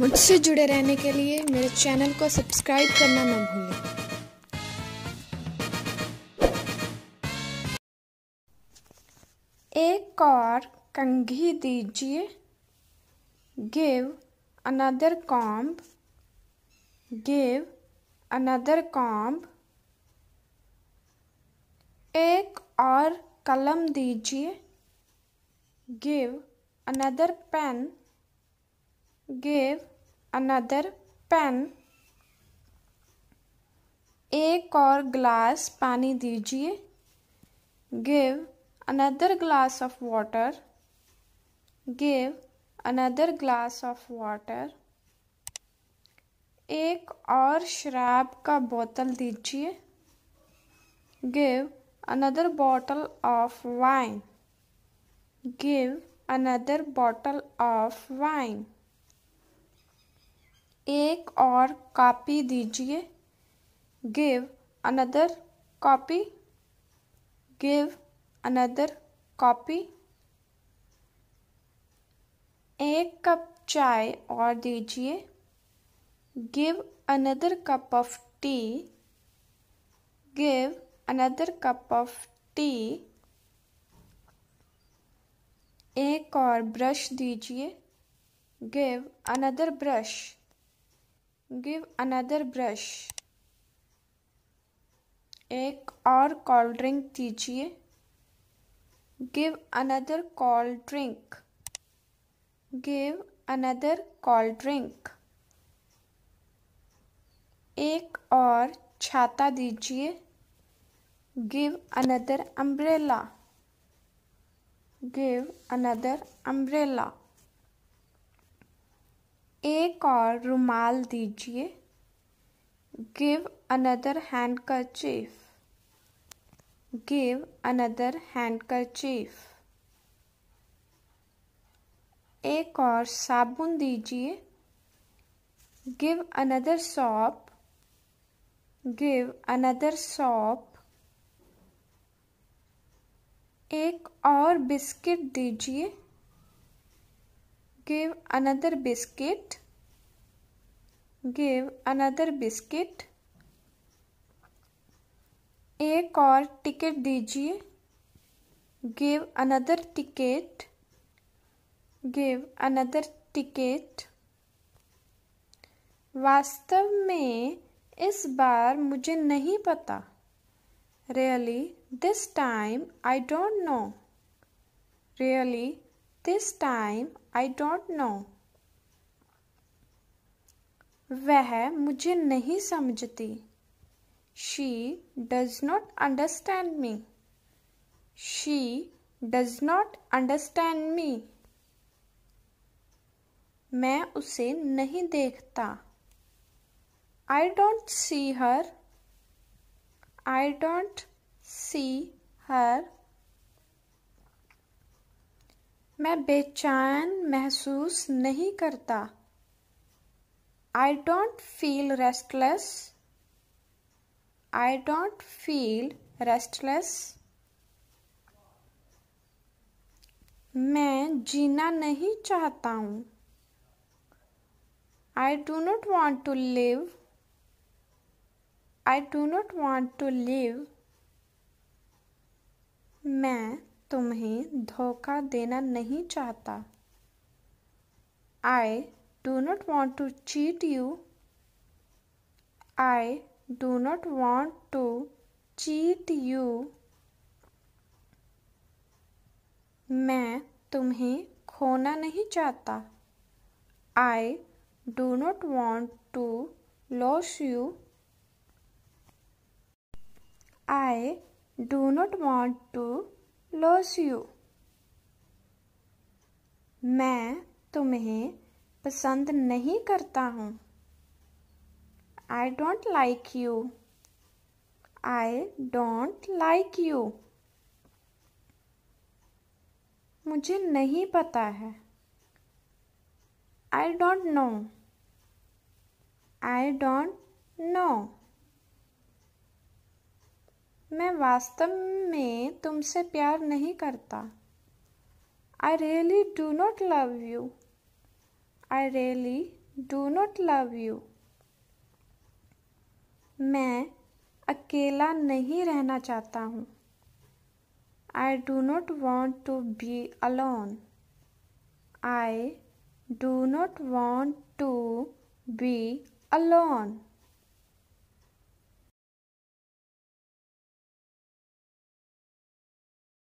मुझसे जुड़े रहने के लिए मेरे चैनल को सब्सक्राइब करना न भूलें एक और कंघी दीजिए give another comb give another comb एक और कलम दीजिए give another pen give another pen एक और ग्लास पानी दीजिए give another glass of water give another glass of water एक और शराब का बोतल दीजिए give another bottle of wine give another bottle of wine एक और कापी दीजिए give another copy give another copy एक कप चाय और दीजिए give another cup of T give another cup of tea एक और ब्रश दीजिए give another brush give another brush एक और कोल्ड ड्रिंक दीजिए give another cold drink give another cold drink एक और छाता दीजिए give another umbrella give another umbrella एक और रुमाल दीजिए give another handkerchief give another handkerchief एक और साबुन दीजिए give another soap give another soap एक और बिस्किट दीजिए give another biscuit give another biscuit एक और टिकट दीजिए give another ticket give another ticket वास्तव में इस बार मुझे नहीं पता really this time I don't know really this time I don't know वह मुझे नहीं समझती she does not understand me she does not understand me मैं उसे नहीं देखता I don't see her I don't see हर मैं बेचैन महसूस नहीं करता I don't feel restless I don't feel restless मैं जीना नहीं चाहता हूँ I do not want to live I do not want to live मैं तुम्हें धोखा देना नहीं चाहता I do not want to cheat you I do not want to cheat you मैं तुम्हें खोना नहीं चाहता I do not want to lose you I do not want to lose you. मैं तुम्हें पसंद नहीं करता हूँ I don't like you I don't like you मुझे नहीं पता है I don't know I don't know मैं वास्तव में तुमसे प्यार नहीं करता I really do not love you I really do not love you मैं अकेला नहीं रहना चाहता हूँ I do not want to be alone I do not want to be alone